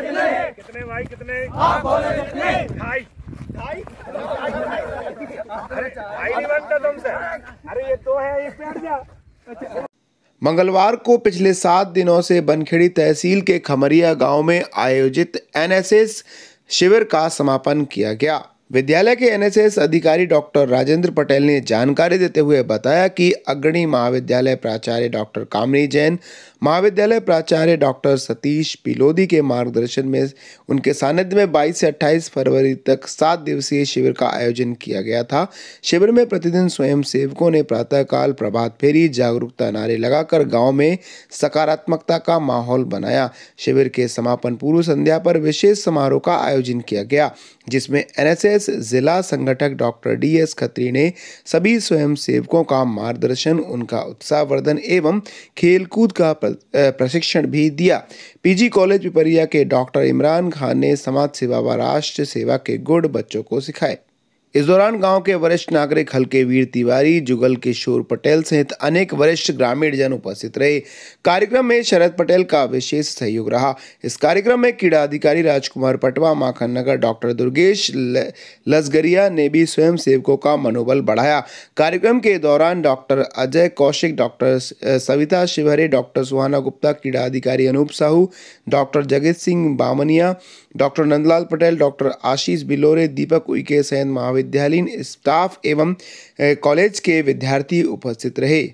कितने कितने भाई कितने आप बोले कितने ढाई ढाई अरे ढाई नहीं बनता तुमसे अरे ये तो है ये पैर जा मंगलवार को पिछले सात दिनों से बनखेड़ी तहसील के खमरिया गांव में आयोजित एनएसएस शिविर का समापन किया गया विद्यालय के एनएसएस अधिकारी डॉक्टर राजेंद्र पटेल ने जानकारी देते हुए बताया कि अग्रणी महाविद्यालय प्राचार्य डॉक्टर कामनी जैन महाविद्यालय प्राचार्य डॉक्टर सतीश पिलोदी के मार्गदर्शन में उनके सानिध्य में 22 से 28 फरवरी तक सात दिवसीय शिविर का आयोजन किया गया था शिविर में प्रतिदिन स्वयं सेवकों ने प्रातःकाल प्रभात फेरी जागरूकता नारे लगाकर गाँव में सकारात्मकता का माहौल बनाया शिविर के समापन पूर्व संध्या पर विशेष समारोह का आयोजन किया गया जिसमें एनएसएस कांग्रेस जिला संगठक डॉक्टर डी एस खत्री ने सभी स्वयंसेवकों का मार्गदर्शन उनका उत्साहवर्धन एवं खेलकूद का प्रशिक्षण भी दिया पीजी कॉलेज पिपरिया के डॉक्टर इमरान खान ने समाज सेवा व राष्ट्र सेवा के गुड़ बच्चों को सिखाए इस दौरान गांव के वरिष्ठ नागरिक हल्के वीर तिवारी जुगल किशोर पटेल सहित अनेक वरिष्ठ ग्रामीण जन उपस्थित रहे कार्यक्रम में शरद पटेल का विशेष सहयोग रहा इस कार्यक्रम में क्रीड़ा अधिकारी राजकुमार पटवा माखन नगर डॉक्टर दुर्गेश लसगरिया ने भी स्वयं सेवकों का मनोबल बढ़ाया कार्यक्रम के दौरान doctor Ajay Kaushik doctor Savita Shivhare doctor Suhana Gupta क्रीड़ा अधिकारी Anoop Sahu doctor Jagat Singh Bamniya doctor Nandlal Patel doctor Ashish Bilore Deepak Uikey सहित महावीर महाविद्यालयीन स्टाफ एवं कॉलेज के विद्यार्थी उपस्थित रहे